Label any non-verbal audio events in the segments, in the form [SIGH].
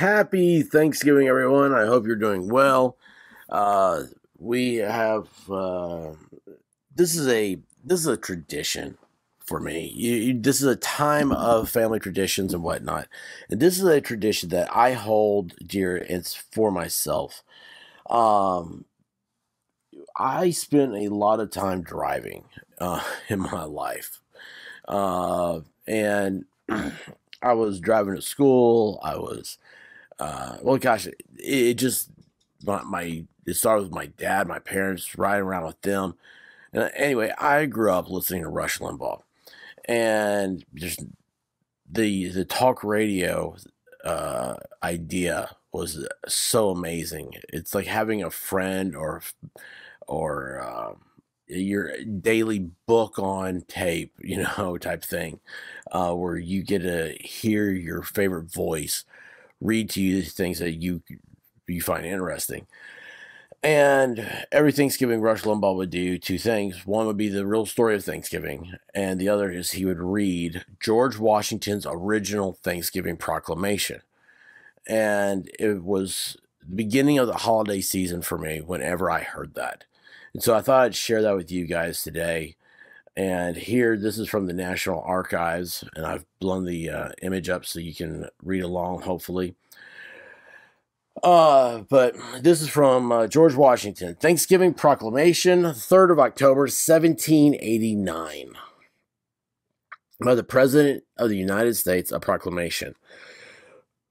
happy Thanksgiving, everyone. I hope you're doing well. Uh, we have uh, this is a this is a tradition for me. You, you, this is a time of family traditions and whatnot, and this is a tradition that I hold dear. It's for myself. Um, I spent a lot of time driving uh, [LAUGHS] in my life, uh, and [CLEARS THROAT] I was driving to school. I was uh, well, gosh, it, it just my, my, it started with my dad, my parents, riding around with them. And uh, anyway, I grew up listening to Rush Limbaugh, and just the the talk radio uh, idea was so amazing. It's like having a friend or or um, your daily book on tape, [LAUGHS] you know, type thing, uh, where you get to hear your favorite voice read to you things that you you find interesting. And every Thanksgiving, Rush Limbaugh would do two things. One would be the real story of Thanksgiving, and the other is he would read George Washington's original Thanksgiving proclamation. And it was the beginning of the holiday season for me whenever I heard that. And so I thought I'd share that with you guys today and here, this is from the National Archives, and I've blown the uh, image up so you can read along, hopefully. Uh, but this is from uh, George Washington Thanksgiving Proclamation, 3rd of October, 1789. By the President of the United States, a proclamation.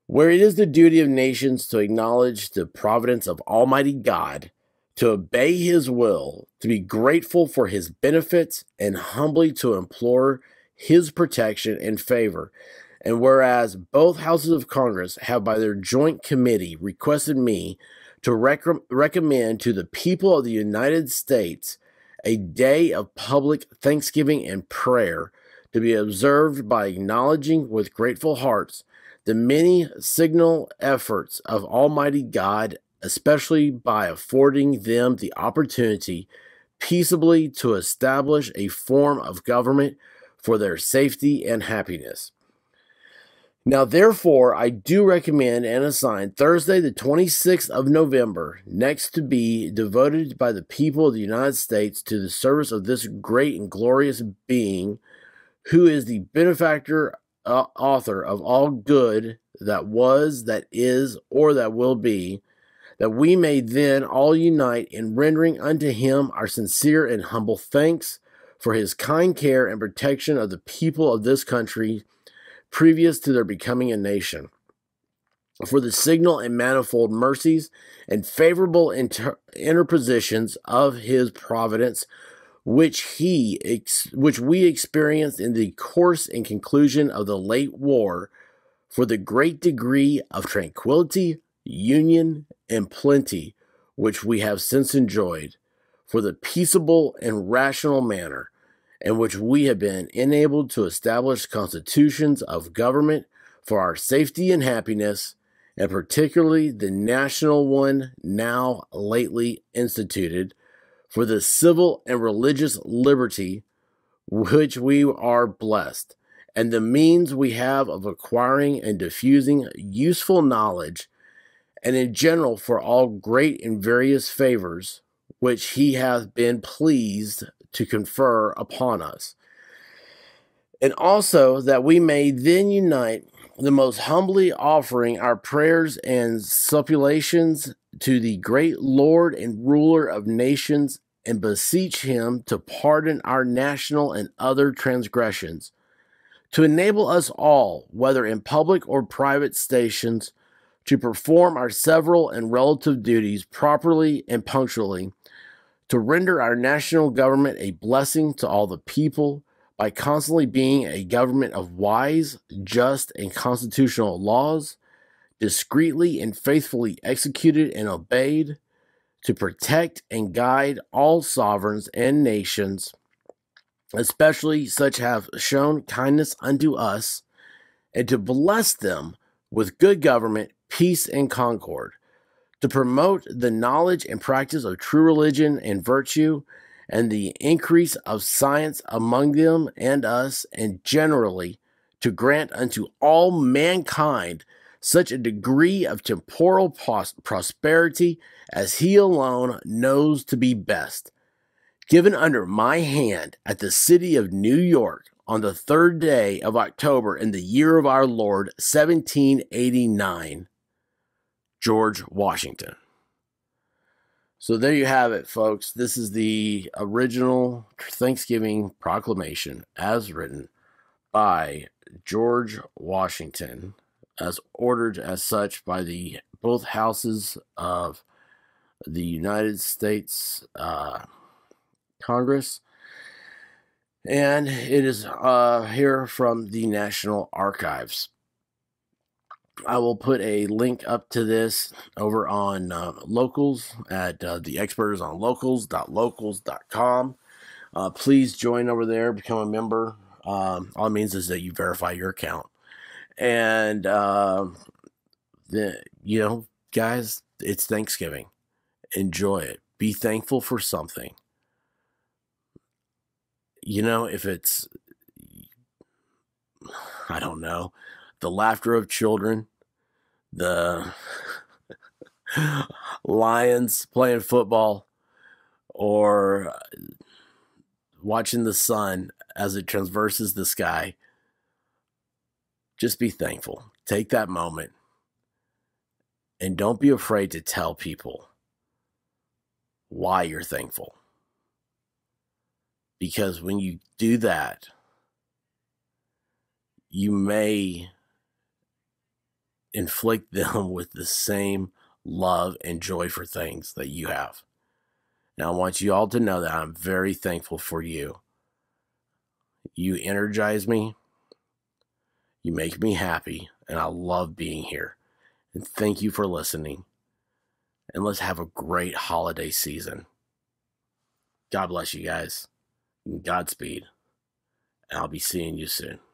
Where it is the duty of nations to acknowledge the providence of Almighty God to obey his will, to be grateful for his benefits, and humbly to implore his protection and favor. And whereas both houses of Congress have, by their joint committee, requested me to rec- recommend to the people of the United States a day of public thanksgiving and prayer to be observed by acknowledging with grateful hearts the many signal efforts of Almighty God especially by affording them the opportunity peaceably to establish a form of government for their safety and happiness. Now, therefore, I do recommend and assign Thursday, the 26th of November, next to be devoted by the people of the United States to the service of this great and glorious being who is the benefactor, uh, author of all good that was, that is, or that will be that we may then all unite in rendering unto him our sincere and humble thanks for his kind care and protection of the people of this country previous to their becoming a nation. For the signal and manifold mercies and favorable inter- interpositions of his providence, which he ex- which we experienced in the course and conclusion of the late war, for the great degree of tranquility, union, and plenty which we have since enjoyed, for the peaceable and rational manner in which we have been enabled to establish constitutions of government for our safety and happiness, and particularly the national one now lately instituted, for the civil and religious liberty which we are blessed, and the means we have of acquiring and diffusing useful knowledge and in general for all great and various favors which he hath been pleased to confer upon us. And also that we may then unite the most humbly offering our prayers and supplications to the great Lord and ruler of nations and beseech him to pardon our national and other transgressions, to enable us all, whether in public or private stations, to perform our several and relative duties properly and punctually, to render our national government a blessing to all the people by constantly being a government of wise, just, and constitutional laws, discreetly and faithfully executed and obeyed, to protect and guide all sovereigns and nations, especially such have shown kindness unto us, and to bless them with good government, peace and concord, to promote the knowledge and practice of true religion and virtue, and the increase of science among them and us, and generally to grant unto all mankind such a degree of temporal prosperity as he alone knows to be best. Given under my hand at the city of New York on the third day of October in the year of our Lord, 1789. George Washington. So there you have it, folks. This is the original Thanksgiving proclamation as written by George Washington, as ordered as such by the both houses of the United States uh, Congress. And it is uh, here from the National Archives. I will put a link up to this over on uh, locals at uh, the experts on locals.locals.com. Uh, please join over there, become a member. Um, all it means is that you verify your account. And, uh, the, you know, guys, it's Thanksgiving. Enjoy it. Be thankful for something. You know, if it's, I don't know the laughter of children, the lions playing football, or uh, watching the sun as it traverses the sky. Just be thankful. Take that moment. And don't be afraid to tell people why you're thankful. Because when you do that, you may inflict [LAUGHS] them with the same love and joy for things that you have. Now, I want you all to know that I'm very thankful for you. You energize me, you make me happy, and I love being here. And thank you for listening. And let's have a great holiday season. God bless you guys. Godspeed. And I'll be seeing you soon.